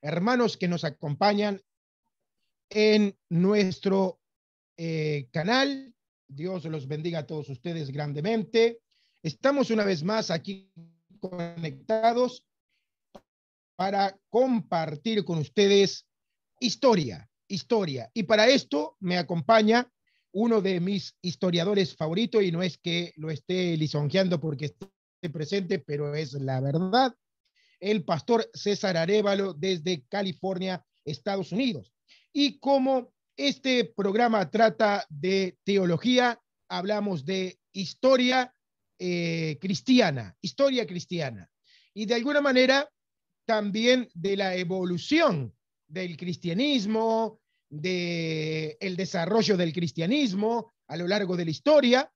hermanos que nos acompañan en nuestro eh, canal. Dios los bendiga a todos ustedes grandemente. Estamos una vez más aquí conectados para compartir con ustedes historia, historia. Y para esto me acompaña uno de mis historiadores favoritos y no es que lo esté lisonjeando porque esté presente, pero es la verdad el pastor César Arevalo desde California, Estados Unidos. Y como este programa trata de teología, hablamos de historia eh, cristiana, historia cristiana, y de alguna manera también de la evolución del cristianismo, de el desarrollo del cristianismo a lo largo de la historia,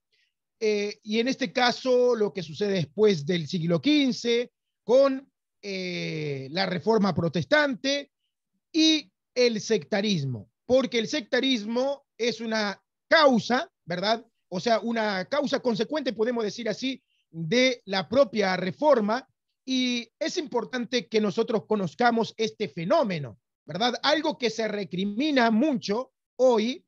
eh, y en este caso lo que sucede después del siglo XV con eh, la reforma protestante y el sectarismo, porque el sectarismo es una causa, ¿verdad? O sea, una causa consecuente, podemos decir así, de la propia reforma y es importante que nosotros conozcamos este fenómeno, ¿verdad? Algo que se recrimina mucho hoy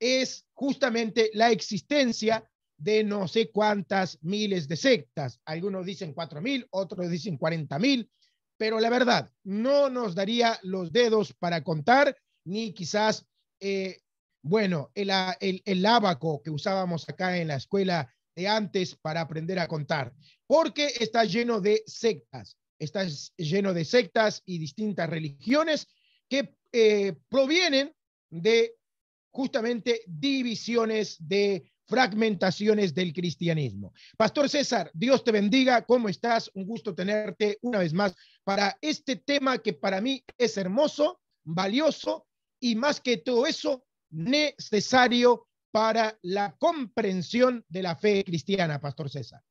es justamente la existencia de no sé cuántas miles de sectas. Algunos dicen cuatro mil, otros dicen cuarenta mil, pero la verdad, no nos daría los dedos para contar, ni quizás, eh, bueno, ah, el, el, abaco que usábamos acá en la escuela de antes para aprender a contar, porque está lleno de sectas, está lleno de sectas y distintas religiones que eh, provienen de justamente divisiones de fragmentaciones del cristianismo. Pastor César, Dios te bendiga, ¿cómo estás? Un gusto tenerte una vez más para este tema que para mí es hermoso, valioso y más que todo eso, necesario para la comprensión de la fe cristiana, Pastor César.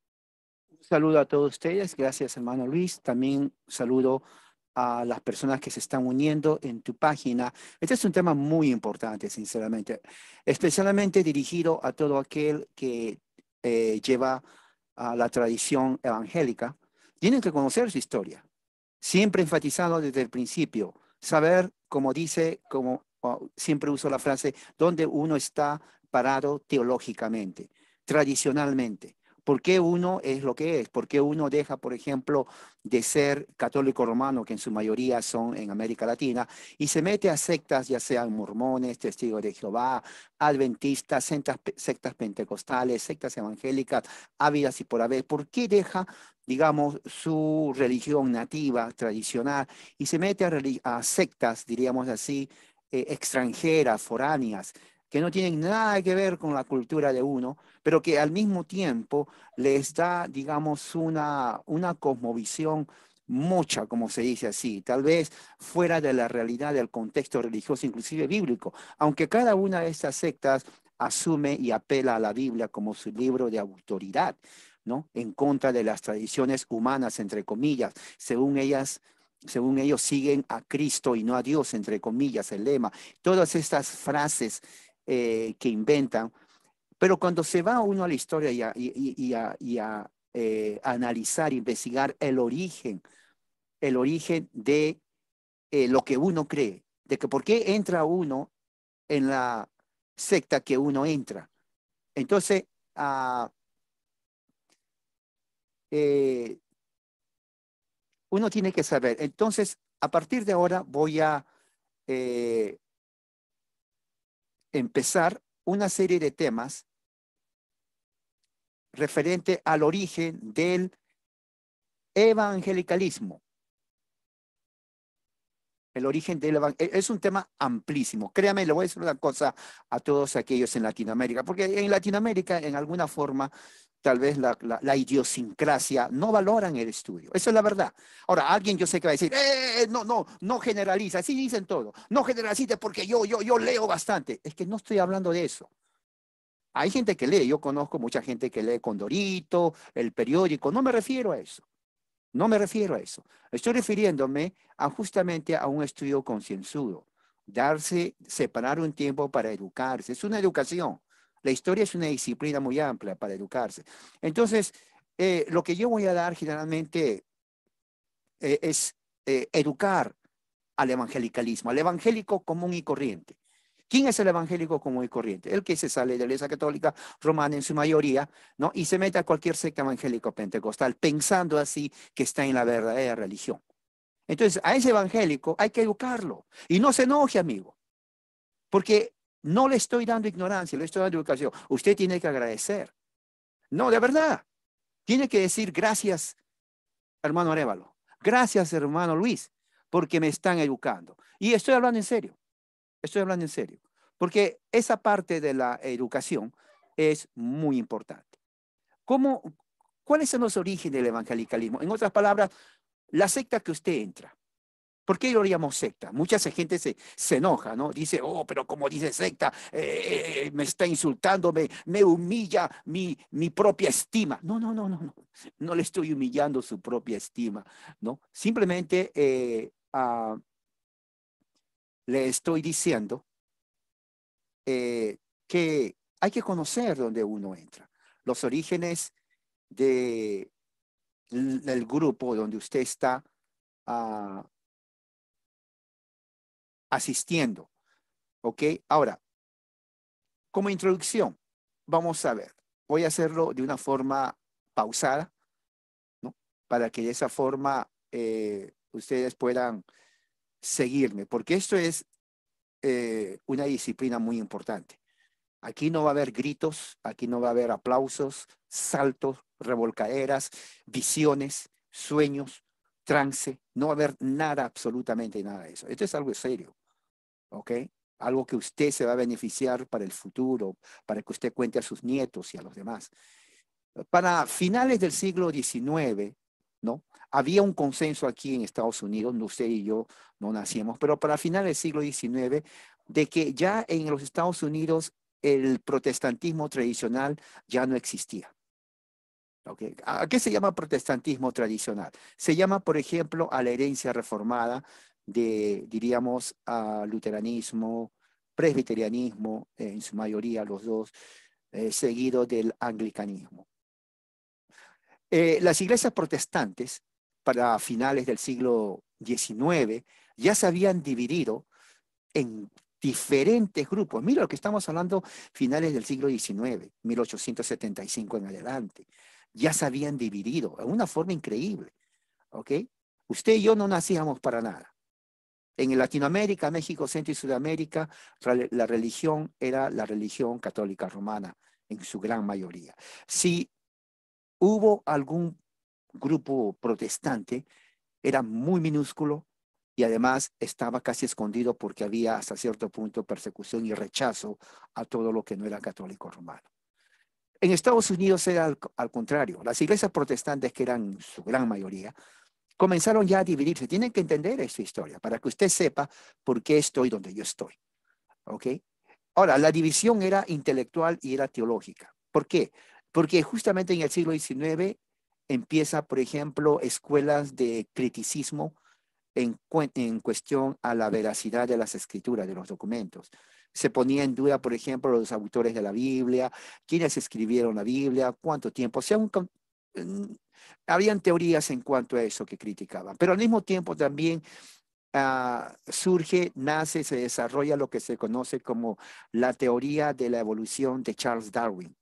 Un saludo a todos ustedes, gracias hermano Luis, también saludo a las personas que se están uniendo en tu página. Este es un tema muy importante, sinceramente, especialmente dirigido a todo aquel que eh, lleva a la tradición evangélica. Tienen que conocer su historia, siempre enfatizado desde el principio, saber, como dice, como siempre uso la frase, dónde uno está parado teológicamente, tradicionalmente por qué uno es lo que es, por qué uno deja, por ejemplo, de ser católico romano, que en su mayoría son en América Latina, y se mete a sectas, ya sean mormones, testigos de Jehová, adventistas, sectas, pentecostales, sectas evangélicas, ávidas y por haber. ¿Por qué deja digamos, su religión nativa, tradicional, y se mete a, sectas, diríamos así, eh, extranjeras, foráneas, que no tienen nada que ver con la cultura de uno, pero que al mismo tiempo les da, digamos, una, una cosmovisión mucha, como se dice así, tal vez fuera de la realidad del contexto religioso, inclusive bíblico, aunque cada una de estas sectas asume y apela a la Biblia como su libro de autoridad, ¿no? En contra de las tradiciones humanas, entre comillas, según ellas. Según ellos siguen a Cristo y no a Dios, entre comillas, el lema. Todas estas frases eh, que inventan. Pero cuando se va uno a la historia y a, eh, analizar, investigar el origen, el origen de eh, lo que uno cree, de que por qué entra uno en la secta que uno entra. Entonces, ah, uno tiene que saber. Entonces, a partir de ahora voy a empezar una serie de temas referente al origen del evangelicalismo. El origen del evangelio es un tema amplísimo. Créame, le voy a decir una cosa a todos aquellos en Latinoamérica, porque en Latinoamérica, en alguna forma, tal vez la, idiosincrasia, no valoran el estudio. Eso es la verdad. Ahora, alguien yo sé que va a decir, eh, no, no, no generaliza. Así dicen todo. No generaliza porque yo, yo, yo leo bastante. Es que no estoy hablando de eso. Hay gente que lee, yo conozco mucha gente que lee Condorito, el periódico, no me refiero a eso. No me refiero a eso. Estoy refiriéndome a justamente a un estudio concienzudo. Darse, separar un tiempo para educarse. Es una educación. La historia es una disciplina muy amplia para educarse. Entonces, eh, lo que yo voy a dar generalmente eh, es eh, educar al evangelicalismo, al evangélico común y corriente. ¿Quién es el evangélico como y corriente? El que se sale de la Iglesia Católica Romana en su mayoría, ¿no? Y se mete a cualquier secta evangélico pentecostal, pensando así que está en la verdadera religión. Entonces, a ese evangélico hay que educarlo. Y no se enoje, amigo. Porque no le estoy dando ignorancia, le estoy dando educación. Usted tiene que agradecer. No, de verdad. Tiene que decir gracias, hermano Arévalo, Gracias, hermano Luis, porque me están educando. Y estoy hablando en serio. Estoy hablando en serio. Porque esa parte de la educación es muy importante. ¿Cómo, ¿Cuáles son los orígenes del evangelicalismo? En otras palabras, la secta que usted entra. ¿Por qué lo llamamos secta? Mucha gente se, se enoja, ¿no? Dice, oh, pero como dice secta, eh, eh, eh, me está insultando, me, humilla mi, mi propia estima. No, no, no, no, no. No le estoy humillando su propia estima, ¿no? Simplemente eh, le estoy diciendo eh, que hay que conocer dónde uno entra, los orígenes del grupo donde usted está ah, asistiendo. ¿Ok? Ahora, como introducción, vamos a ver. Voy a hacerlo de una forma pausada, ¿no? Para que de esa forma eh, ustedes puedan seguirme, porque esto es eh, una disciplina muy importante. Aquí no va a haber gritos, aquí no va a haber aplausos, saltos, revolcaderas, visiones, sueños, trance, no va a haber nada, absolutamente nada de eso. Esto es algo serio, ¿ok? Algo que usted se va a beneficiar para el futuro, para que usted cuente a sus nietos y a los demás. Para finales del siglo XIX, ¿no? Había un consenso aquí en Estados Unidos, no sé y yo no nacíamos, pero para finales del siglo XIX, de que ya en los Estados Unidos el protestantismo tradicional ya no existía. ¿A qué se llama protestantismo tradicional? Se llama, por ejemplo, a la herencia reformada de, diríamos, a luteranismo, presbiterianismo, en su mayoría los dos, eh, seguido del anglicanismo. Eh, las iglesias protestantes, para finales del siglo XIX, ya se habían dividido en diferentes grupos. Mira lo que estamos hablando finales del siglo XIX, 1875 en adelante. Ya se habían dividido de una forma increíble. ¿Ok? Usted y yo no nacíamos para nada. En Latinoamérica, México, Centro y Sudamérica, la religión era la religión católica romana en su gran mayoría. Si Hubo algún grupo protestante, era muy minúsculo y además estaba casi escondido porque había hasta cierto punto persecución y rechazo a todo lo que no era católico romano. En Estados Unidos era al, contrario. Las iglesias protestantes, que eran su gran mayoría, comenzaron ya a dividirse. Tienen que entender esta historia para que usted sepa por qué estoy donde yo estoy. ¿Ok? Ahora, la división era intelectual y era teológica. ¿Por qué? Porque justamente en el siglo XIX empieza, por ejemplo, escuelas de criticismo en, cuestión a la veracidad de las escrituras, de los documentos. Se ponía en duda, por ejemplo, los autores de la Biblia, quiénes escribieron la Biblia, cuánto tiempo. O mm, habían teorías en cuanto a eso que criticaban. Pero al mismo tiempo también ah, surge, nace, se desarrolla lo que se conoce como la teoría de la evolución de Charles Darwin.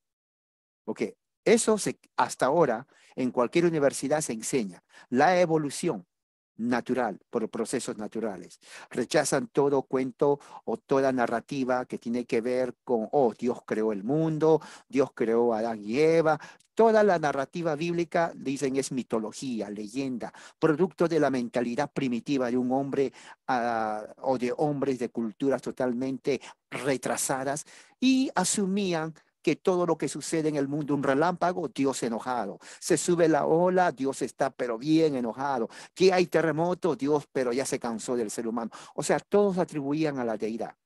Ok, eso hasta ahora en cualquier universidad se enseña. La evolución natural, por procesos naturales. Rechazan todo cuento o toda narrativa que tiene que ver con, oh, Dios creó el mundo, Dios creó a Adán y Eva. Toda la narrativa bíblica, dicen, es mitología, leyenda, producto de la mentalidad primitiva de un hombre ah, o de hombres de culturas totalmente retrasadas y asumían que todo lo que sucede en el mundo, un relámpago, Dios enojado. Se sube la ola, Dios está pero bien enojado. Que hay terremoto, Dios pero ya se cansó del ser humano. O sea, todos atribuían a la deidad.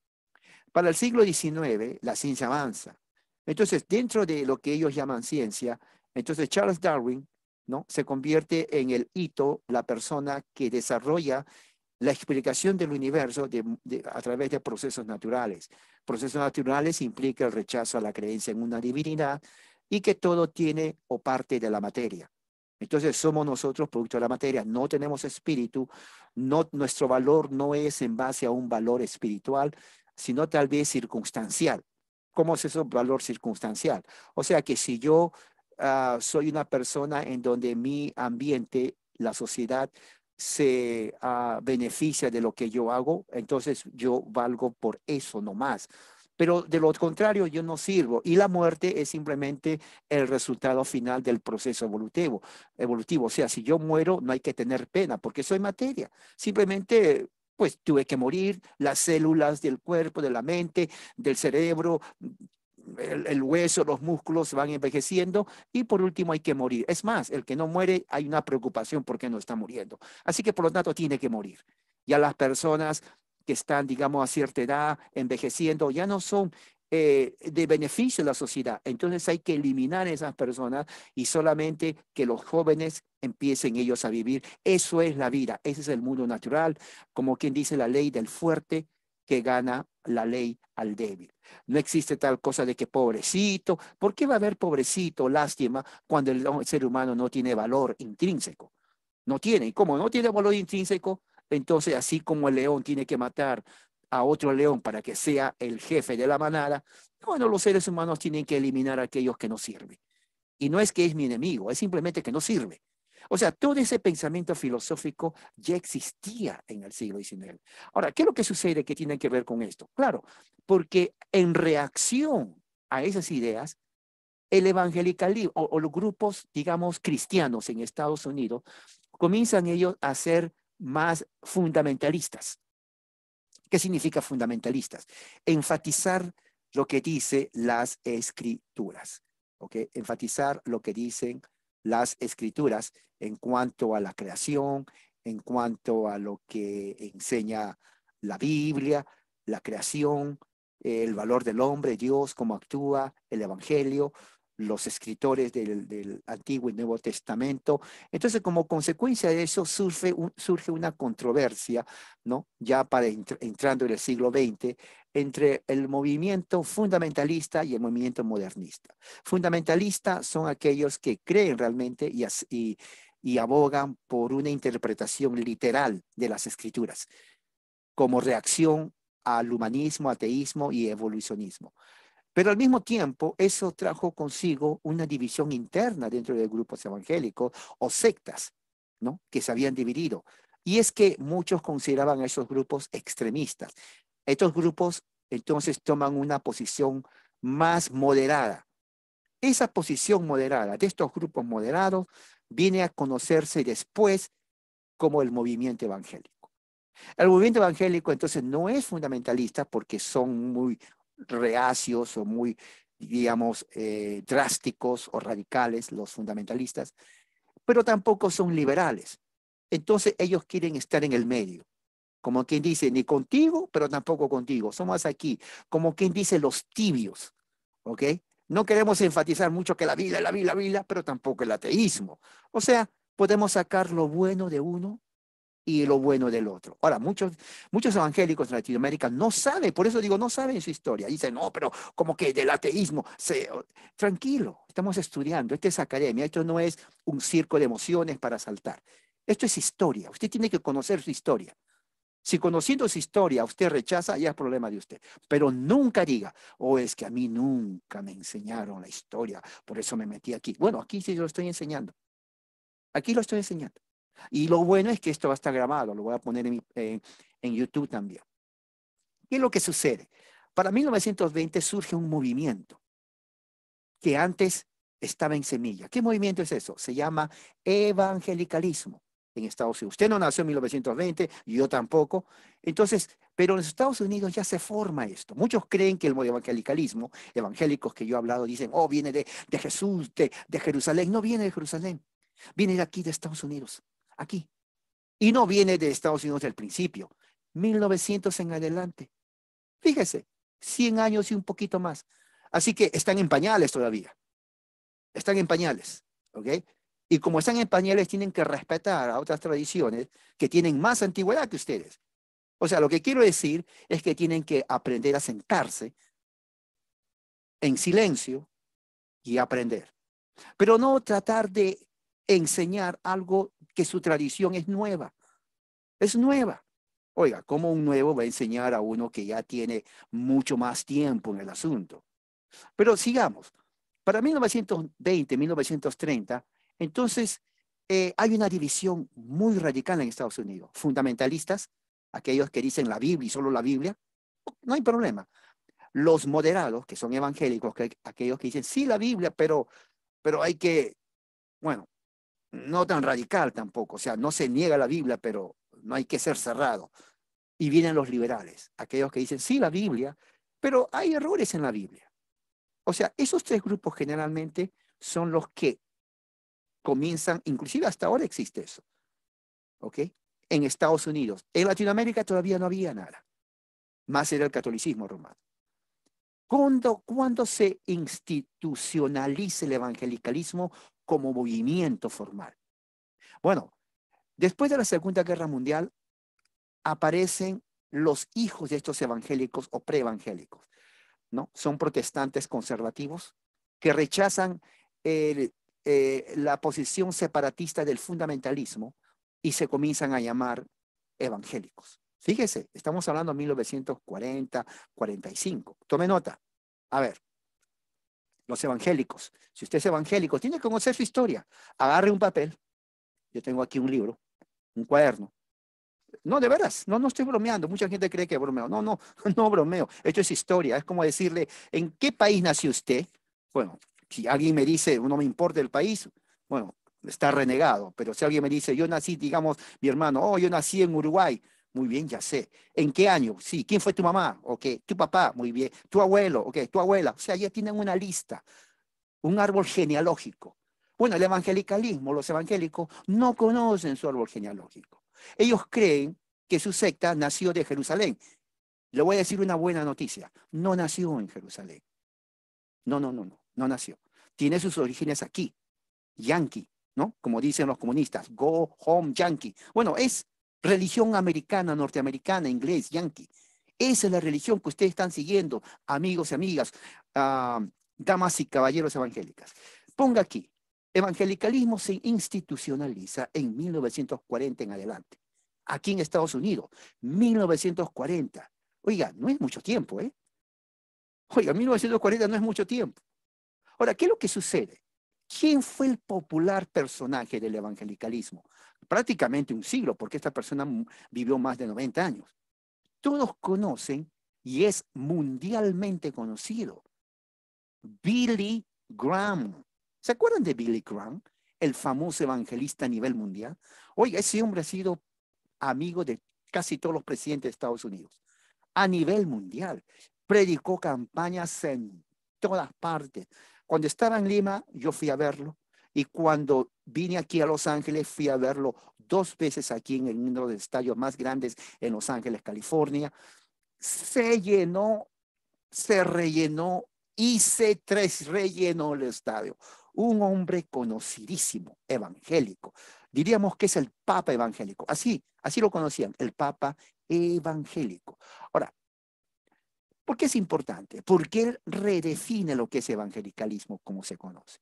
Para el siglo XIX, la ciencia avanza. Entonces, dentro de lo que ellos llaman ciencia, entonces Charles Darwin ¿no? se convierte en el hito, la persona que desarrolla la explicación del universo a través de procesos naturales. Procesos naturales implica el rechazo a la creencia en una divinidad y que todo tiene o parte de la materia. Entonces somos nosotros producto de la materia, no tenemos espíritu, no, nuestro valor no es en base a un valor espiritual, sino tal vez circunstancial. ¿Cómo es eso valor circunstancial? O sea que si yo ah, soy una persona en donde mi ambiente, la sociedad, se ah, beneficia de lo que yo hago, entonces yo valgo por eso no más. Pero de lo contrario, yo no sirvo. Y la muerte es simplemente el resultado final del proceso evolutivo. evolutivo. O sea, si yo muero, no hay que tener pena porque soy materia. Simplemente pues tuve que morir, las células del cuerpo, de la mente, del cerebro, el, hueso, los músculos van envejeciendo y por último hay que morir. Es más, el que no muere hay una preocupación porque no está muriendo. Así que por lo tanto tiene que morir. Ya las personas que están, digamos, a cierta edad, envejeciendo, ya no son eh, de beneficio de la sociedad. Entonces hay que eliminar a esas personas y solamente que los jóvenes empiecen ellos a vivir. Eso es la vida, ese es el mundo natural, como quien dice la ley del fuerte que gana la ley al débil. No existe tal cosa de que pobrecito, ¿por qué va a haber pobrecito, lástima, cuando el ser humano no tiene valor intrínseco? No tiene, y como no tiene valor intrínseco, entonces así como el león tiene que matar a otro león para que sea el jefe de la manada, bueno, los seres humanos tienen que eliminar a aquellos que no sirven. Y no es que es mi enemigo, es simplemente que no sirve. O sea, todo ese pensamiento filosófico ya existía en el siglo XIX. Ahora, ¿qué es lo que sucede que tiene que ver con esto? Claro, porque en reacción a esas ideas, el evangelicalismo o, o los grupos, digamos, cristianos en Estados Unidos, comienzan ellos a ser más fundamentalistas. ¿Qué significa fundamentalistas? Enfatizar lo que dice las escrituras, ¿ok? Enfatizar lo que dicen las escrituras en cuanto a la creación, en cuanto a lo que enseña la Biblia, la creación, el valor del hombre, Dios, cómo actúa, el Evangelio, los escritores del, Antiguo y Nuevo Testamento. Entonces, como consecuencia de eso, surge, surge una controversia, ¿no? Ya para entrando en el siglo XX, entre el movimiento fundamentalista y el movimiento modernista. Fundamentalistas son aquellos que creen realmente y abogan por una interpretación literal de las escrituras, como reacción al humanismo, ateísmo y evolucionismo. Pero al mismo tiempo, eso trajo consigo una división interna dentro de grupos evangélicos o sectas, ¿no? Que se habían dividido. Y es que muchos consideraban a esos grupos extremistas. Estos grupos entonces toman una posición más moderada. Esa posición moderada de estos grupos moderados viene a conocerse después como el movimiento evangélico. El movimiento evangélico entonces no es fundamentalista porque son muy reacios o muy, digamos, eh, drásticos o radicales, los fundamentalistas, pero tampoco son liberales. Entonces ellos quieren estar en el medio, como quien dice, ni contigo, pero tampoco contigo, somos aquí, como quien dice los tibios, ¿ok? No queremos enfatizar mucho que la vida, la vida, la vida, pero tampoco el ateísmo. O sea, podemos sacar lo bueno de uno y lo bueno del otro. Ahora, muchos, muchos evangélicos de Latinoamérica no saben, por eso digo, no saben su historia. Dicen, no, pero como que del ateísmo. Tranquilo, estamos estudiando, esta es academia, esto no es un circo de emociones para saltar. Esto es historia, usted tiene que conocer su historia. Si conociendo su historia usted rechaza, ya es problema de usted. Pero nunca diga, oh, es que a mí nunca me enseñaron la historia, por eso me metí aquí. Bueno, aquí sí lo estoy enseñando. Aquí lo estoy enseñando. Y lo bueno es que esto va a estar grabado, lo voy a poner en, YouTube también. ¿Qué es lo que sucede? Para 1920 surge un movimiento que antes estaba en semilla. ¿Qué movimiento es eso? Se llama evangelicalismo en Estados Unidos. Usted no nació en 1920, yo tampoco. Entonces, pero en Estados Unidos ya se forma esto. Muchos creen que el evangelicalismo, evangélicos que yo he hablado, dicen, oh, viene de, Jesús, de Jerusalén. No viene de Jerusalén, viene de aquí, de Estados Unidos aquí. Y no viene de Estados Unidos del principio, 1900 en adelante. Fíjese, 100 años y un poquito más. Así que están en pañales todavía. Están en pañales, ¿ok? Y como están en pañales, tienen que respetar a otras tradiciones que tienen más antigüedad que ustedes. O sea, lo que quiero decir es que tienen que aprender a sentarse en silencio y aprender. Pero no tratar de enseñar algo que su tradición es nueva. Es nueva. Oiga, ¿cómo un nuevo va a enseñar a uno que ya tiene mucho más tiempo en el asunto? Pero sigamos. Para 1920, 1930, entonces eh, hay una división muy radical en Estados Unidos. Fundamentalistas, aquellos que dicen la Biblia y solo la Biblia, no hay problema. Los moderados, que son evangélicos, que, aquellos que dicen sí la Biblia, pero, pero hay que, bueno, no tan radical tampoco, o sea, no se niega la Biblia, pero no hay que ser cerrado. Y vienen los liberales, aquellos que dicen, sí, la Biblia, pero hay errores en la Biblia. O sea, esos tres grupos generalmente son los que comienzan, inclusive hasta ahora existe eso, ¿ok? En Estados Unidos. En Latinoamérica todavía no había nada, más era el catolicismo romano. ¿Cuándo, cuando se institucionaliza el evangelicalismo como movimiento formal. Bueno, después de la Segunda Guerra Mundial aparecen los hijos de estos evangélicos o preevangélicos, ¿no? Son protestantes conservativos que rechazan eh, la posición separatista del fundamentalismo y se comienzan a llamar evangélicos. Fíjese, estamos hablando de 1940, 45. Tome nota. A ver, los evangélicos. Si usted es evangélico, tiene que conocer su historia. Agarre un papel. Yo tengo aquí un libro, un cuaderno. No, de veras, no, no estoy bromeando. Mucha gente cree que bromeo. No, no, no bromeo. Esto es historia. Es como decirle, ¿en qué país nació usted? Bueno, si alguien me dice, no me importa el país, bueno, está renegado. Pero si alguien me dice, yo nací, digamos, mi hermano, oh, yo nací en Uruguay. Muy bien, ya sé. ¿En qué año? Sí. ¿Quién fue tu mamá? Ok. ¿Tu papá? Muy bien. ¿Tu abuelo? Ok. ¿Tu abuela? O sea, ya tienen una lista, un árbol genealógico. Bueno, el evangelicalismo, los evangélicos no conocen su árbol genealógico. Ellos creen que su secta nació de Jerusalén. Le voy a decir una buena noticia. No nació en Jerusalén. No, no, no, no. No nació. Tiene sus orígenes aquí. Yankee, ¿no? Como dicen los comunistas. Go home, Yankee. Bueno, es religión americana, norteamericana, inglés, yanqui. Esa es la religión que ustedes están siguiendo, amigos y amigas, ah, damas y caballeros evangélicas. Ponga aquí, evangelicalismo se institucionaliza en 1940 en adelante, aquí en Estados Unidos, 1940. Oiga, no es mucho tiempo, ¿eh? Oiga, 1940 no es mucho tiempo. Ahora, ¿qué es lo que sucede? ¿Quién fue el popular personaje del evangelicalismo? Prácticamente un siglo, porque esta persona vivió más de 90 años. Todos conocen y es mundialmente conocido. Billy Graham. ¿Se acuerdan de Billy Graham? El famoso evangelista a nivel mundial. Oiga, ese hombre ha sido amigo de casi todos los presidentes de Estados Unidos. A nivel mundial. Predicó campañas en todas partes. Cuando estaba en Lima, yo fui a verlo. Y cuando vine aquí a Los Ángeles, fui a verlo dos veces aquí en uno de los estadios más grandes en Los Ángeles, California. Se llenó, se rellenó y se tres rellenó el estadio. Un hombre conocidísimo, evangélico. Diríamos que es el Papa evangélico. Así, así lo conocían, el Papa evangélico. Ahora, ¿Por qué es importante? Porque él redefine lo que es evangelicalismo como se conoce.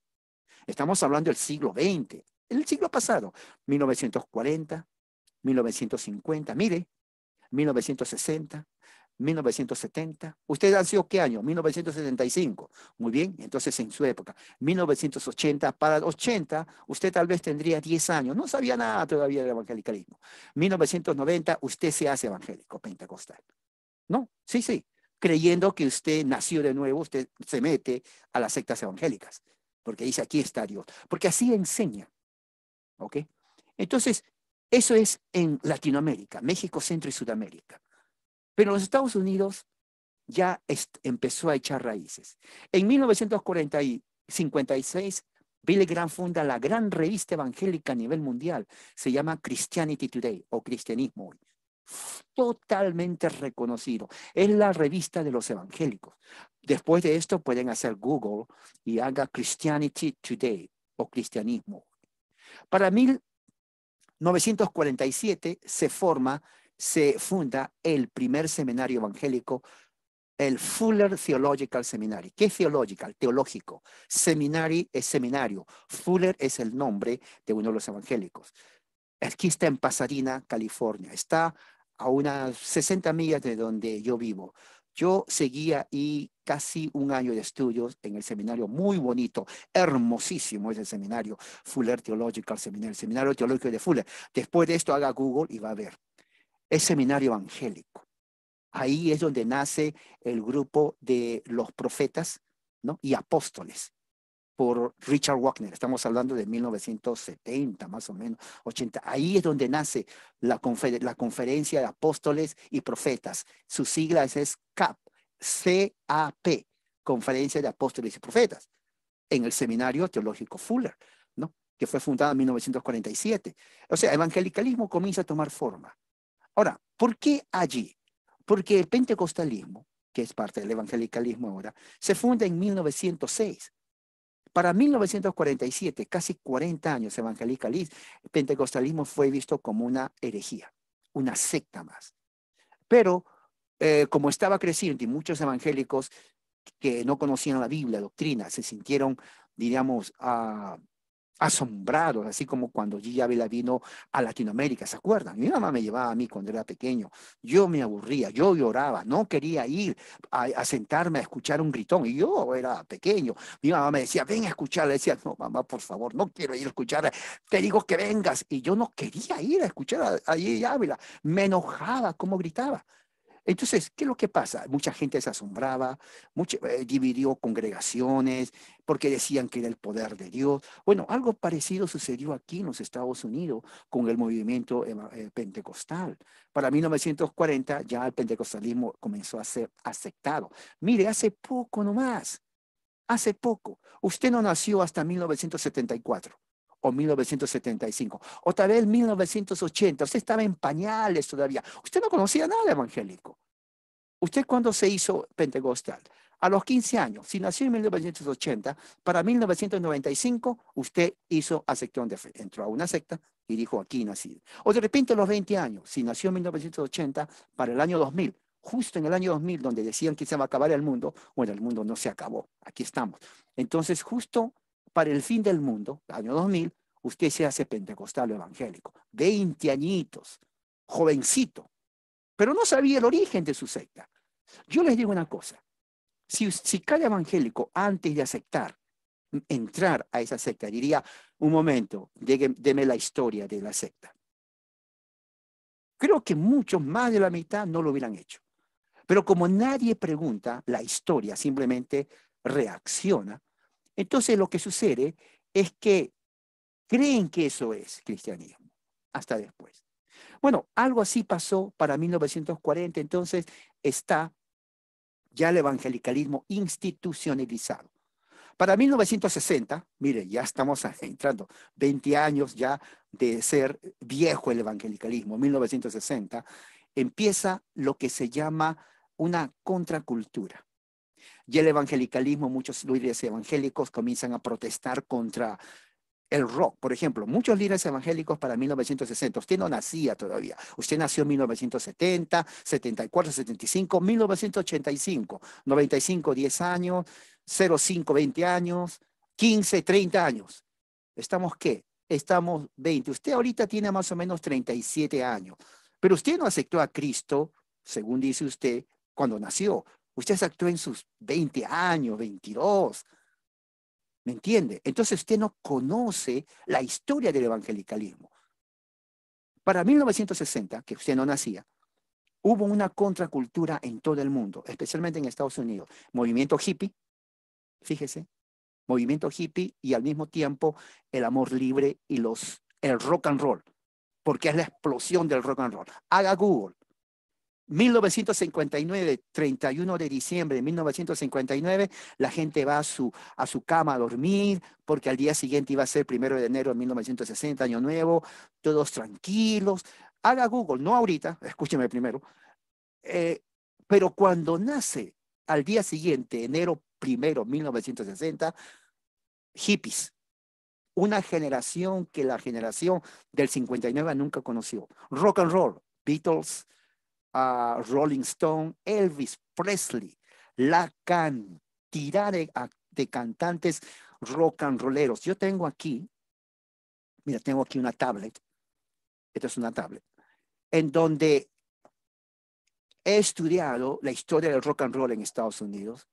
Estamos hablando del siglo XX, el siglo pasado, 1940, 1950, mire, 1960, 1970. Usted han sido qué año? 1975. Muy bien, entonces en su época. 1980, para 80, usted tal vez tendría 10 años. No sabía nada todavía del evangelicalismo. 1990, usted se hace evangélico pentecostal. ¿No? Sí, sí creyendo que usted nació de nuevo, usted se mete a las sectas evangélicas, porque dice aquí está Dios, porque así enseña. ¿Ok? Entonces, eso es en Latinoamérica, México, Centro y Sudamérica. Pero en los Estados Unidos ya empezó a echar raíces. En 1956, Billy Graham funda la gran revista evangélica a nivel mundial, se llama Christianity Today o Cristianismo Hoy totalmente reconocido. Es la revista de los evangélicos. Después de esto pueden hacer Google y haga Christianity Today o cristianismo. Para 1947 se forma, se funda el primer seminario evangélico, el Fuller Theological Seminary. ¿Qué es theological? Teológico. Seminary es seminario. Fuller es el nombre de uno de los evangélicos. Aquí está en Pasadena, California. Está a unas 60 millas de donde yo vivo. Yo seguía ahí casi un año de estudios en el seminario muy bonito, hermosísimo es el seminario, Fuller Theological Seminary, el seminario teológico de Fuller. Después de esto haga Google y va a ver. Es seminario evangélico. Ahí es donde nace el grupo de los profetas ¿no? y apóstoles por Richard Wagner. Estamos hablando de 1970, más o menos, 80. Ahí es donde nace la, la Conferencia de Apóstoles y Profetas. su sigla es CAP, C-A-P, Conferencia de Apóstoles y Profetas, en el Seminario Teológico Fuller, ¿no? que fue fundada en 1947. O sea, evangelicalismo comienza a tomar forma. Ahora, ¿por qué allí? Porque el pentecostalismo, que es parte del evangelicalismo ahora, se funda en 1906 para 1947, casi 40 años evangelical, el pentecostalismo fue visto como una herejía, una secta más. Pero eh, como estaba creciendo y muchos evangélicos que no conocían la Biblia, doctrina, se sintieron, diríamos, a ah, asombrados, así como cuando Gigi Ávila vino a Latinoamérica, ¿se acuerdan? Mi mamá me llevaba a mí cuando era pequeño, yo me aburría, yo lloraba, no quería ir a, sentarme a escuchar un gritón, y yo era pequeño, mi mamá me decía, ven a escuchar, decía, no, mamá, por favor, no quiero ir a escuchar, te digo que vengas, y yo no quería ir a escuchar a, G. Ávila, me enojaba cómo gritaba, entonces, ¿qué es lo que pasa? Mucha gente se asombraba, eh, dividió congregaciones porque decían que era el poder de Dios. Bueno, algo parecido sucedió aquí en los Estados Unidos con el movimiento eh, pentecostal. Para 1940 ya el pentecostalismo comenzó a ser aceptado. Mire, hace poco nomás, hace poco. Usted no nació hasta 1974 o 1975, Otra vez 1980, usted estaba en pañales todavía, usted no conocía nada evangélico. ¿Usted cuando se hizo pentecostal? A los 15 años, si nació en 1980, para 1995 usted hizo acepción de fe, entró a una secta y dijo aquí nací. O de repente a los 20 años, si nació en 1980, para el año 2000, justo en el año 2000, donde decían que se va a acabar el mundo, bueno, el mundo no se acabó, aquí estamos. Entonces, justo para el fin del mundo, año 2000, usted se hace pentecostal o evangélico. Veinte añitos, jovencito, pero no sabía el origen de su secta. Yo les digo una cosa, si, si evangélico antes de aceptar, entrar a esa secta, diría, un momento, déme la historia de la secta. Creo que muchos, más de la mitad, no lo hubieran hecho. Pero como nadie pregunta la historia, simplemente reacciona, entonces lo que sucede es que creen que eso es cristianismo, hasta después. Bueno, algo así pasó para 1940, entonces está ya el evangelicalismo institucionalizado. Para 1960, mire, ya estamos entrando 20 años ya de ser viejo el evangelicalismo, 1960, empieza lo que se llama una contracultura. Y el evangelicalismo, muchos líderes evangélicos comienzan a protestar contra el rock, por ejemplo, muchos líderes evangélicos para 1960. Usted no nacía todavía. Usted nació en 1970, 74, 75, 1985, 95, 10 años, 05, 20 años, 15, 30 años. ¿Estamos qué? Estamos 20. Usted ahorita tiene más o menos 37 años, pero usted no aceptó a Cristo, según dice usted, cuando nació. Usted se en sus 20 años, 22. ¿Me entiende? Entonces usted no conoce la historia del evangelicalismo. Para 1960, que usted no nacía, hubo una contracultura en todo el mundo, especialmente en Estados Unidos. Movimiento hippie, fíjese, movimiento hippie y al mismo tiempo el amor libre y los, el rock and roll, porque es la explosión del rock and roll. Haga Google, 1959, 31 de diciembre de 1959, la gente va a su, a su cama a dormir porque al día siguiente iba a ser primero de enero de 1960, año nuevo, todos tranquilos. Haga Google, no ahorita, escúcheme primero, eh, pero cuando nace al día siguiente, enero primero 1960, hippies, una generación que la generación del 59 nunca conoció. Rock and roll, Beatles, a Rolling Stone, Elvis Presley, la cantidad de, de cantantes rock and rolleros. Yo tengo aquí, mira, tengo aquí una tablet, esta es una tablet, en donde he estudiado la historia del rock and roll en Estados Unidos.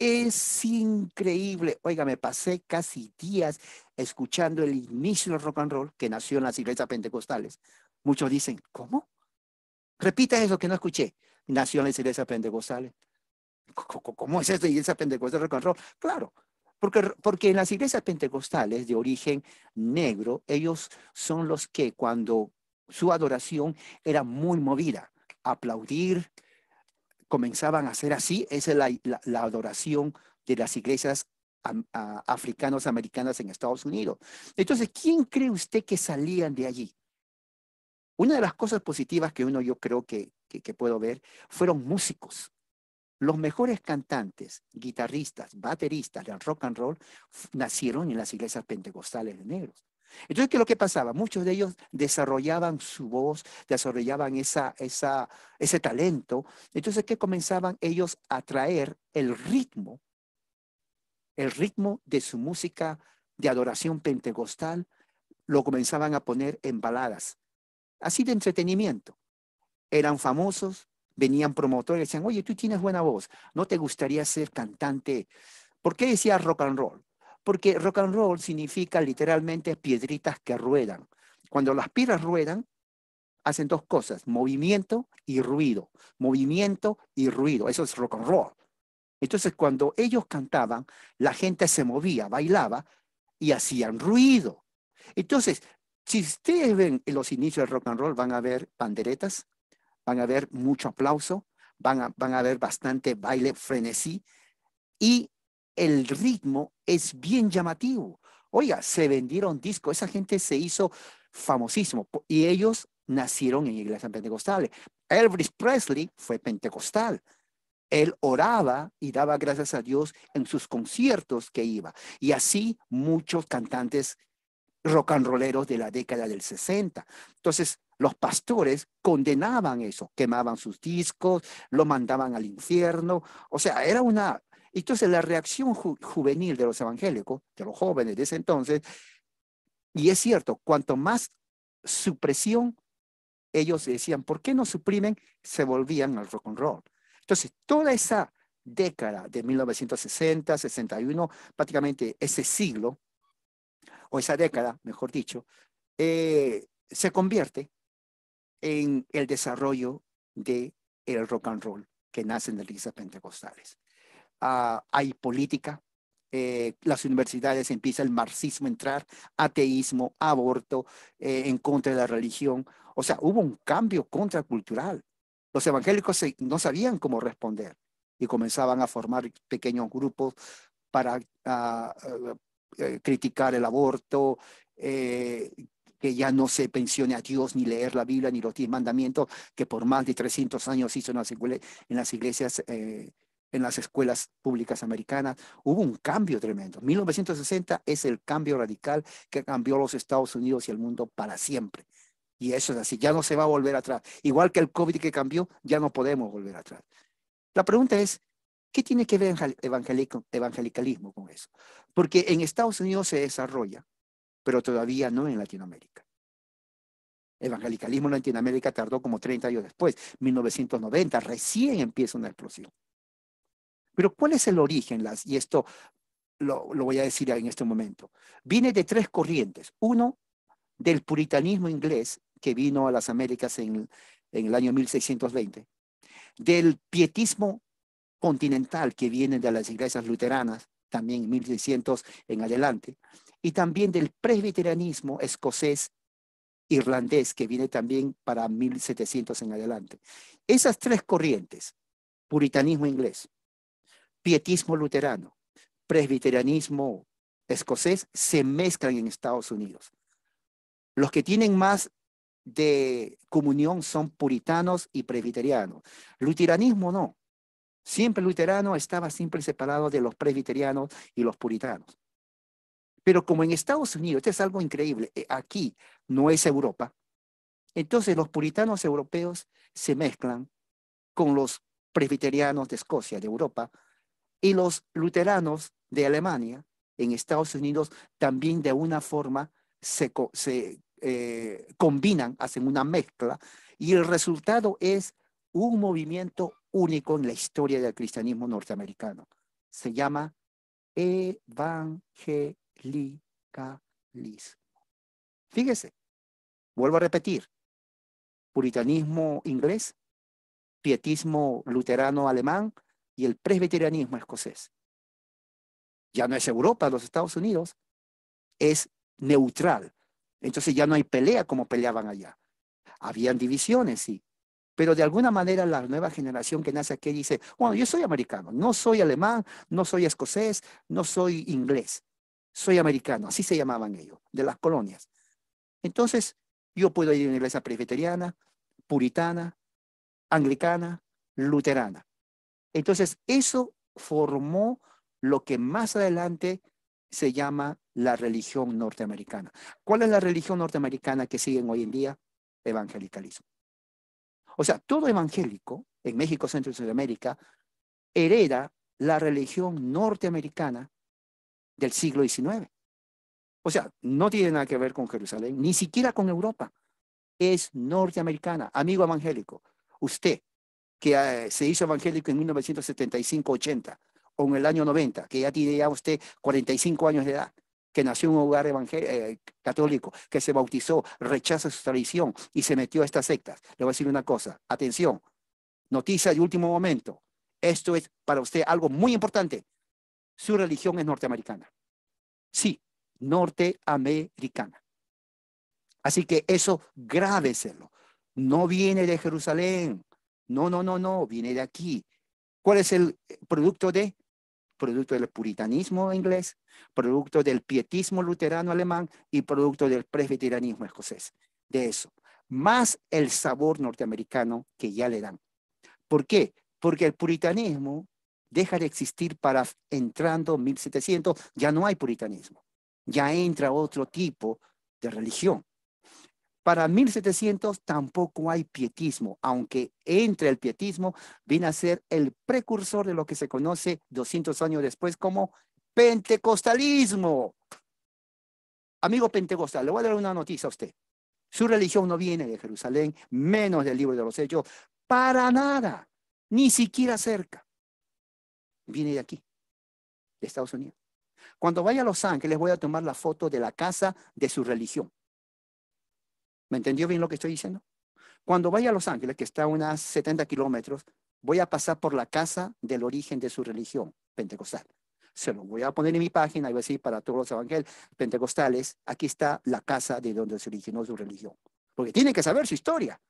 Es increíble. Oiga, me pasé casi días escuchando el inicio del rock and roll que nació en las iglesias pentecostales. Muchos dicen, ¿cómo? Repita eso que no escuché. Nació en iglesias pentecostales. ¿Cómo es esto de iglesia pentecostal Claro, porque, porque en las iglesias pentecostales de origen negro, ellos son los que cuando su adoración era muy movida, aplaudir, comenzaban a hacer así, esa es la, adoración de las iglesias africanos, americanas en Estados Unidos. Entonces, ¿quién cree usted que salían de allí? Una de las cosas positivas que uno yo creo que, puedo ver fueron músicos. Los mejores cantantes, guitarristas, bateristas del rock and roll nacieron en las iglesias pentecostales de negros. Entonces, ¿qué es lo que pasaba? Muchos de ellos desarrollaban su voz, desarrollaban esa, esa, ese talento. Entonces, ¿qué comenzaban ellos a traer el ritmo, el ritmo de su música de adoración pentecostal? Lo comenzaban a poner en baladas, así de entretenimiento. Eran famosos, venían promotores, y decían, oye, tú tienes buena voz, ¿no te gustaría ser cantante? ¿Por qué decía rock and roll? Porque rock and roll significa literalmente piedritas que ruedan. Cuando las piedras ruedan, hacen dos cosas, movimiento y ruido, movimiento y ruido, eso es rock and roll. Entonces, cuando ellos cantaban, la gente se movía, bailaba y hacían ruido. Entonces, si ustedes ven en los inicios del rock and roll, van a ver panderetas, van a ver mucho aplauso, van a, van a ver bastante baile frenesí y el ritmo es bien llamativo. Oiga, se vendieron discos, esa gente se hizo famosísimo y ellos nacieron en iglesias pentecostales. Elvis Presley fue pentecostal. Él oraba y daba gracias a Dios en sus conciertos que iba. Y así muchos cantantes rock and rolleros de la década del 60. Entonces, los pastores condenaban eso, quemaban sus discos, lo mandaban al infierno. O sea, era una... Entonces, la reacción juvenil de los evangélicos, de los jóvenes de ese entonces, y es cierto, cuanto más supresión, ellos decían, ¿por qué no suprimen? Se volvían al rock and roll. Entonces, toda esa década de 1960, 61, prácticamente ese siglo, o esa década, mejor dicho, eh, se convierte en el desarrollo de el rock and roll que nace en las iglesias pentecostales. Ah, hay política, eh, las universidades empieza el marxismo a entrar, ateísmo, aborto, eh, en contra de la religión. O sea, hubo un cambio contracultural. Los evangélicos no sabían cómo responder y comenzaban a formar pequeños grupos para ah, eh, criticar el aborto, eh, que ya no se pensione a Dios, ni leer la Biblia, ni los diez mandamientos, que por más de 300 años hizo en las, iglesias, en las iglesias, eh, en las escuelas públicas americanas. Hubo un cambio tremendo. 1960 es el cambio radical que cambió los Estados Unidos y el mundo para siempre. Y eso es así, ya no se va a volver atrás. Igual que el COVID que cambió, ya no podemos volver atrás. La pregunta es, ¿Qué tiene que ver el evangelicalismo con eso? Porque en Estados Unidos se desarrolla, pero todavía no en Latinoamérica. Evangelicalismo en Latinoamérica tardó como 30 años después, 1990, recién empieza una explosión. Pero ¿cuál es el origen? Las, y esto lo, lo voy a decir en este momento. Viene de tres corrientes. Uno, del puritanismo inglés que vino a las Américas en, en el año 1620, del pietismo continental que viene de las iglesias luteranas, también 1600 en adelante, y también del presbiterianismo escocés irlandés que viene también para 1700 en adelante. Esas tres corrientes, puritanismo inglés, pietismo luterano, presbiterianismo escocés, se mezclan en Estados Unidos. Los que tienen más de comunión son puritanos y presbiterianos. Luteranismo no. Siempre luterano estaba siempre separado de los presbiterianos y los puritanos. Pero como en Estados Unidos, esto es algo increíble, eh, aquí no es Europa, entonces los puritanos europeos se mezclan con los presbiterianos de Escocia, de Europa, y los luteranos de Alemania, en Estados Unidos, también de una forma se, eh, combinan, hacen una mezcla, y el resultado es un movimiento único en la historia del cristianismo norteamericano. Se llama evangelicalismo. Fíjese, vuelvo a repetir, puritanismo inglés, pietismo luterano alemán y el presbiterianismo escocés. Ya no es Europa, los Estados Unidos, es neutral. Entonces ya no hay pelea como peleaban allá. Habían divisiones, sí, pero de alguna manera la nueva generación que nace aquí dice, bueno, yo soy americano, no soy alemán, no soy escocés, no soy inglés, soy americano, así se llamaban ellos, de las colonias. Entonces, yo puedo ir a una iglesia presbiteriana, puritana, anglicana, luterana. Entonces, eso formó lo que más adelante se llama la religión norteamericana. ¿Cuál es la religión norteamericana que siguen hoy en día? Evangelicalismo. O sea, todo evangélico en México, Centro y Sudamérica hereda la religión norteamericana del siglo XIX. O sea, no tiene nada que ver con Jerusalén, ni siquiera con Europa. Es norteamericana. Amigo evangélico, usted que ah, se hizo evangélico en 1975-80 o en el año 90, que ya tiene ya usted 45 años de edad, que nació en un hogar eh, católico, que se bautizó, rechaza su tradición y se metió a estas sectas. Le voy a decir una cosa, atención, noticia de último momento. Esto es para usted algo muy importante. Su religión es norteamericana. Sí, norteamericana. Así que eso, grábeselo. No viene de Jerusalén. No, no, no, no, viene de aquí. ¿Cuál es el eh, producto de producto del puritanismo inglés, producto del pietismo luterano alemán y producto del presbiterianismo escocés. De eso, más el sabor norteamericano que ya le dan. ¿Por qué? Porque el puritanismo deja de existir para entrando 1700, ya no hay puritanismo, ya entra otro tipo de religión. Para 1700 tampoco hay pietismo, aunque entre el pietismo viene a ser el precursor de lo que se conoce 200 años después como pentecostalismo. Amigo pentecostal, le voy a dar una noticia a usted. Su religión no viene de Jerusalén, menos del libro de los hechos, para nada, ni siquiera cerca. Viene de aquí, de Estados Unidos. Cuando vaya a Los Ángeles voy a tomar la foto de la casa de su religión. ¿Me entendió bien lo que estoy diciendo? Cuando vaya a Los Ángeles, que está a unas 70 kilómetros, voy a pasar por la casa del origen de su religión pentecostal. Se lo voy a poner en mi página y voy a decir para todos los evangelios pentecostales, aquí está la casa de donde se originó su religión. Porque tiene que saber su historia.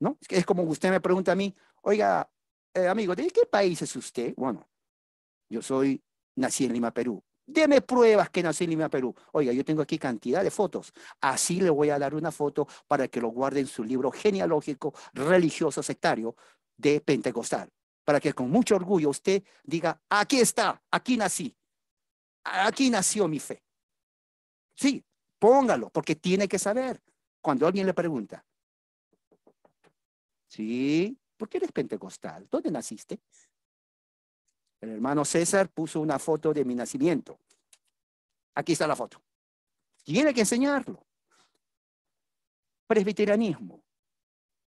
¿no? Es como usted me pregunta a mí, oiga, eh, amigo, ¿de qué país es usted? Bueno, yo soy, nací en Lima, Perú, Deme pruebas que nací en Lima, Perú. Oiga, yo tengo aquí cantidad de fotos. Así le voy a dar una foto para que lo guarde en su libro genealógico, religioso, sectario de Pentecostal. Para que con mucho orgullo usted diga, aquí está, aquí nací. Aquí nació mi fe. Sí, póngalo, porque tiene que saber cuando alguien le pregunta. Sí, ¿por qué eres pentecostal? ¿Dónde naciste? El hermano César puso una foto de mi nacimiento. Aquí está la foto. Tiene que enseñarlo. Presbiterianismo.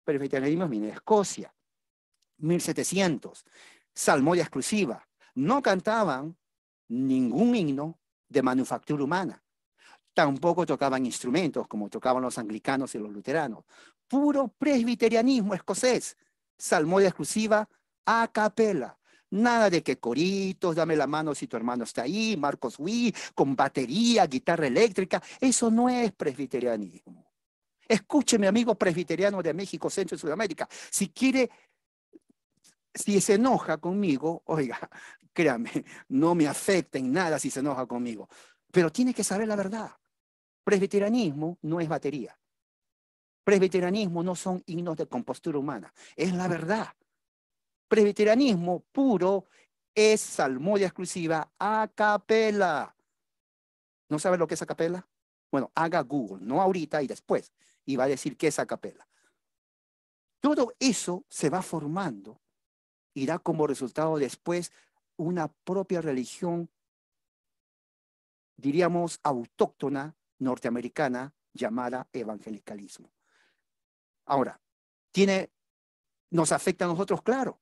Presbiterianismo viene de Escocia, 1700. Salmodia exclusiva. No cantaban ningún himno de manufactura humana. Tampoco tocaban instrumentos como tocaban los anglicanos y los luteranos. Puro presbiterianismo escocés. Salmodia exclusiva a capela. Nada de que coritos, dame la mano si tu hermano está ahí, Marcos Wii, con batería, guitarra eléctrica. Eso no es presbiterianismo. Escúcheme, amigo presbiteriano de México, Centro y Sudamérica. Si quiere, si se enoja conmigo, oiga, créame, no me afecta en nada si se enoja conmigo. Pero tiene que saber la verdad. Presbiterianismo no es batería. Presbiterianismo no son himnos de compostura humana. Es la verdad presbiterianismo puro es salmodia exclusiva a capela. ¿No sabe lo que es a capela? Bueno, haga Google, no ahorita y después, y va a decir qué es a capela. Todo eso se va formando y da como resultado después una propia religión, diríamos, autóctona norteamericana llamada evangelicalismo. Ahora, tiene, nos afecta a nosotros, claro,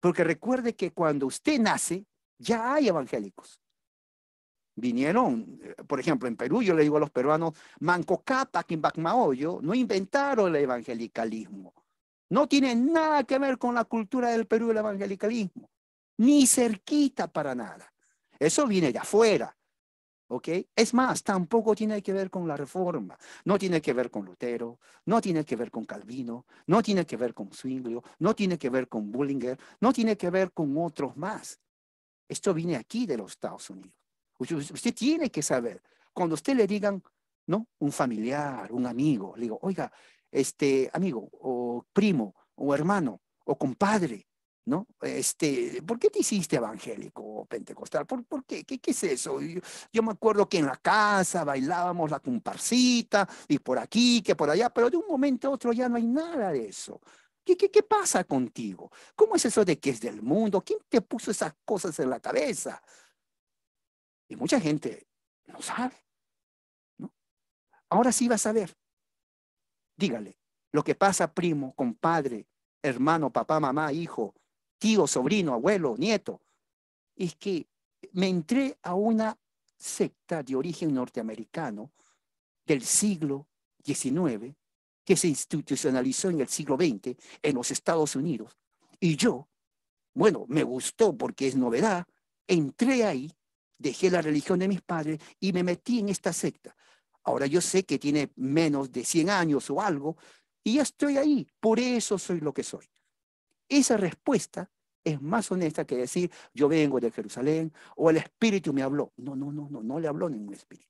porque recuerde que cuando usted nace, ya hay evangélicos. Vinieron, eh, por ejemplo, en Perú, yo le digo a los peruanos, Manco Cápac no inventaron el evangelicalismo. No tiene nada que ver con la cultura del Perú el evangelicalismo. Ni cerquita para nada. Eso viene de afuera. Es más, tampoco tiene que ver con la reforma, no tiene que ver con Lutero, no tiene que ver con Calvino, no tiene que ver con Zwinglio, no tiene que ver con Bullinger, no tiene que ver con otros más. Esto viene aquí de los Estados Unidos. Usted, tiene que saber, cuando usted le digan, ¿no? Un familiar, un amigo, le digo, oiga, este amigo o primo o hermano o compadre, ¿no? Este, ¿Por qué te hiciste evangélico o pentecostal? ¿Por, qué? qué? es eso? Yo, me acuerdo que en la casa bailábamos la comparsita y por aquí, que por allá, pero de un momento a otro ya no hay nada de eso. ¿Qué, pasa contigo? ¿Cómo es eso de que es del mundo? ¿Quién te puso esas cosas en la cabeza? Y mucha gente no sabe. ¿no? Ahora sí vas a ver. Dígale, lo que pasa, primo, compadre, hermano, papá, mamá, hijo, tío, sobrino, abuelo, nieto, es que me entré a una secta de origen norteamericano del siglo XIX que se institucionalizó en el siglo XX en los Estados Unidos. Y yo, bueno, me gustó porque es novedad, entré ahí, dejé la religión de mis padres y me metí en esta secta. Ahora yo sé que tiene menos de 100 años o algo y ya estoy ahí, por eso soy lo que soy. Esa respuesta es más honesta que decir, yo vengo de Jerusalén o el Espíritu me habló. No, no, no, no, no le habló ningún Espíritu.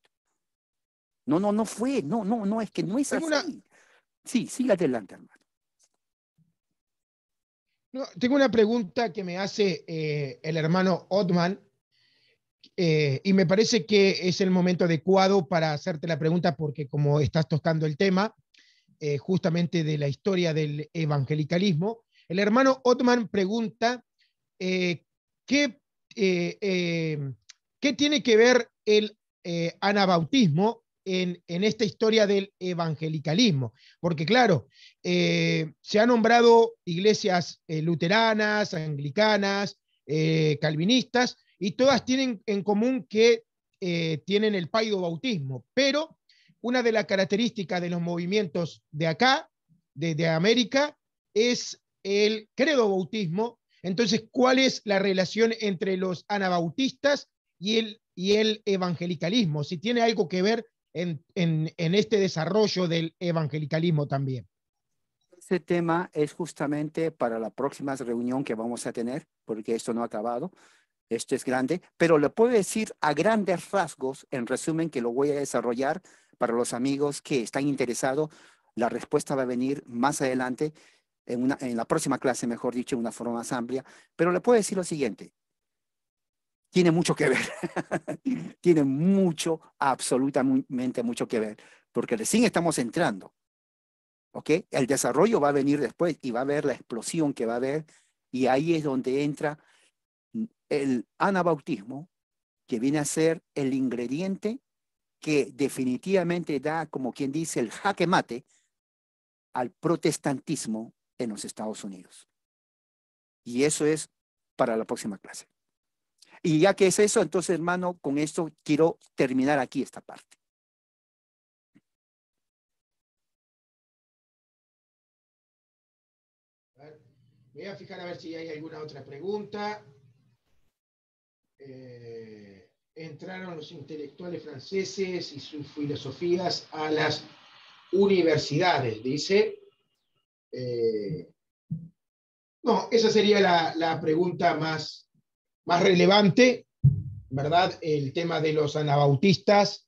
No, no, no fue, no, no, no, es que no es así. Sí, sigue adelante, hermano. tengo una pregunta que me hace eh, el hermano Otman eh, y me parece que es el momento adecuado para hacerte la pregunta porque como estás tocando el tema eh, justamente de la historia del evangelicalismo, el hermano Otman pregunta, eh, ¿qué, eh, eh, ¿qué, tiene que ver el anabautismo en, esta historia del evangelicalismo? Porque claro, se han nombrado iglesias luteranas, anglicanas, calvinistas, y todas tienen en común que tienen el bautismo. pero una de las características de los movimientos de acá, desde de América, es el credo bautismo. Entonces, ¿cuál es la relación entre los anabautistas y el, y el evangelicalismo? Si tiene algo que ver en, en, este desarrollo del evangelicalismo también. ese tema es justamente para la próxima reunión que vamos a tener, porque esto no ha acabado esto es grande, pero le puedo decir a grandes rasgos, en resumen, que lo voy a desarrollar para los amigos que están interesados. La respuesta va a venir más adelante en, una, en la próxima clase, mejor dicho, en una forma más amplia, pero le puedo decir lo siguiente. Tiene mucho que ver. tiene mucho, absolutamente mucho que ver, porque recién estamos entrando. ¿Ok? El desarrollo va a venir después y va a haber la explosión que va a haber, y ahí es donde entra el anabautismo, que viene a ser el ingrediente que definitivamente da, como quien dice, el jaque mate al protestantismo en los Estados Unidos. Y eso es para la próxima clase. Y ya que es eso, entonces hermano, con esto quiero terminar aquí esta parte. Voy a fijar a ver si hay alguna otra pregunta. Eh, entraron los intelectuales franceses y sus filosofías a las universidades, dice. Eh, no, esa sería la, pregunta más, más relevante, ¿verdad? El tema de los anabautistas.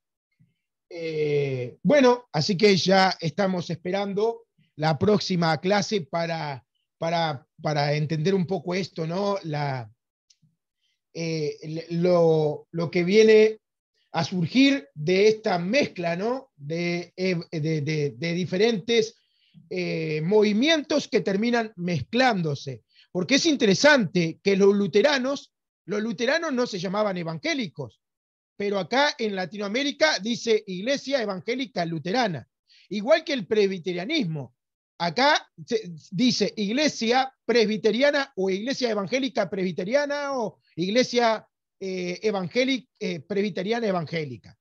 Eh, bueno, así que ya estamos esperando la próxima clase para, para, para entender un poco esto, ¿no? La, eh, lo, que viene a surgir de esta mezcla, ¿no? de, de diferentes eh, movimientos que terminan mezclándose. Porque es interesante que los luteranos, los luteranos no se llamaban evangélicos, pero acá en Latinoamérica dice Iglesia Evangélica Luterana, igual que el presbiterianismo. Acá dice Iglesia Presbiteriana o Iglesia Evangélica Presbiteriana o Iglesia eh, evangélica, eh, Presbiteriana Evangélica.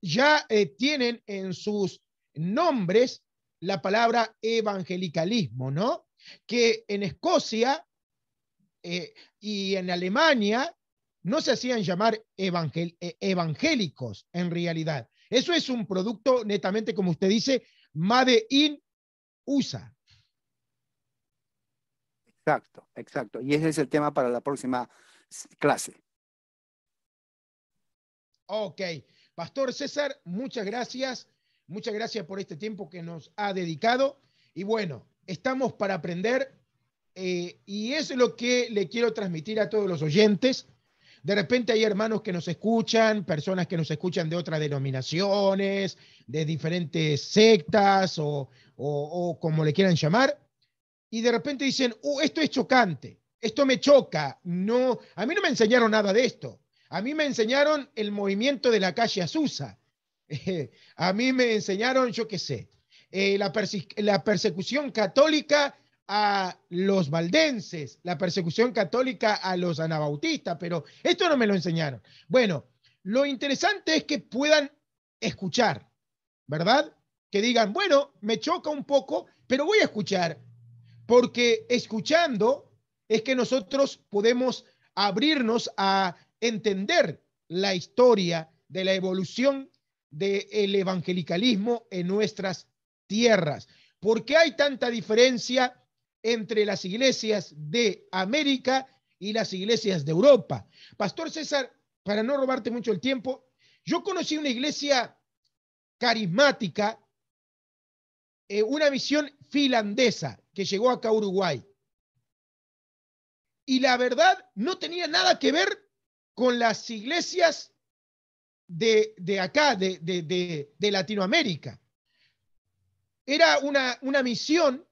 Ya tienen en sus nombres la palabra evangelicalismo, ¿no? Que en Escocia eh, y en Alemania no se hacían llamar eh, evangélicos en realidad. Eso es un producto netamente, como usted dice, Made in USA. Exacto, exacto. Y ese es el tema para la próxima clase. Ok. Pastor César, muchas gracias Muchas gracias por este tiempo que nos ha dedicado. Y bueno, estamos para aprender eh, y es lo que le quiero transmitir a todos los oyentes. De repente hay hermanos que nos escuchan, personas que nos escuchan de otras denominaciones, de diferentes sectas o, o, como le quieran llamar, y de repente dicen, uh, esto es chocante, esto me choca, no, a mí no me enseñaron nada de esto, a mí me enseñaron el movimiento de la calle Azusa, a mí me enseñaron, yo qué sé, eh, la, persecución católica a los valdenses, la persecución católica a los anabautistas, pero esto no me lo enseñaron. Bueno, lo interesante es que puedan escuchar, ¿verdad? Que digan, bueno, me choca un poco, pero voy a escuchar, porque escuchando es que nosotros podemos abrirnos a entender la historia de la evolución del evangelicalismo en nuestras tierras. ¿Por qué hay tanta diferencia entre las iglesias de América y las iglesias de Europa? Pastor César, para no robarte mucho el tiempo, yo conocí una iglesia carismática, eh, una misión finlandesa que llegó acá a Uruguay. Y la verdad no tenía nada que ver con las iglesias de, acá, de, Latinoamérica. Era una, una misión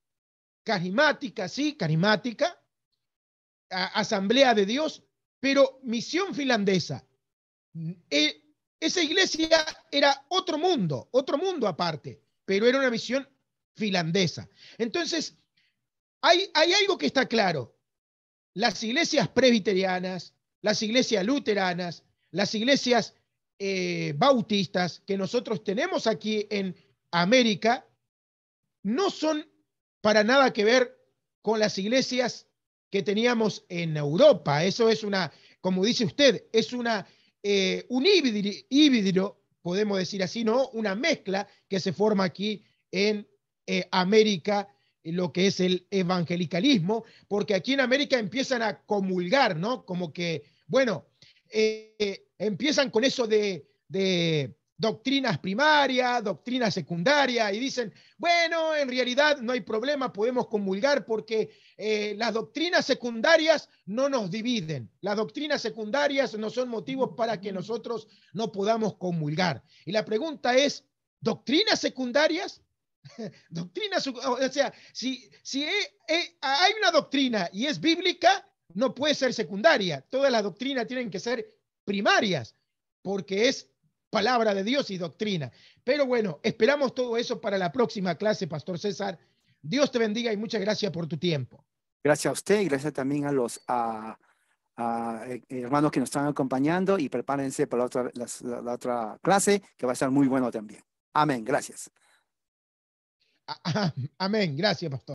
carismática, sí, carismática, asamblea de Dios, pero misión finlandesa. E, esa iglesia era otro mundo, otro mundo aparte, pero era una misión finlandesa. Entonces, hay, hay algo que está claro. Las iglesias presbiterianas, las iglesias luteranas, las iglesias eh, bautistas que nosotros tenemos aquí en América no son para nada que ver con las iglesias que teníamos en Europa. Eso es una, como dice usted, es una, eh, un híbrido, podemos decir así, ¿no? Una mezcla que se forma aquí en eh, América lo que es el evangelicalismo, porque aquí en América empiezan a comulgar, ¿no? Como que, bueno, eh, empiezan con eso de, doctrinas primarias, doctrinas secundarias, y dicen, bueno, en realidad no hay problema, podemos comulgar porque eh, las doctrinas secundarias no nos dividen, las doctrinas secundarias no son motivos para que nosotros no podamos comulgar. Y la pregunta es, ¿doctrinas secundarias? doctrinas, o sea, si, si hay una doctrina y es bíblica, no puede ser secundaria, todas las doctrinas tienen que ser primarias, porque es palabra de Dios y doctrina. Pero bueno, esperamos todo eso para la próxima clase, Pastor César. Dios te bendiga y muchas gracias por tu tiempo. Gracias a usted y gracias también a los eh, hermanos que nos están acompañando y prepárense para la otra, la, otra clase que va a ser muy bueno también. Amén, gracias. Amén, gracias, Pastor.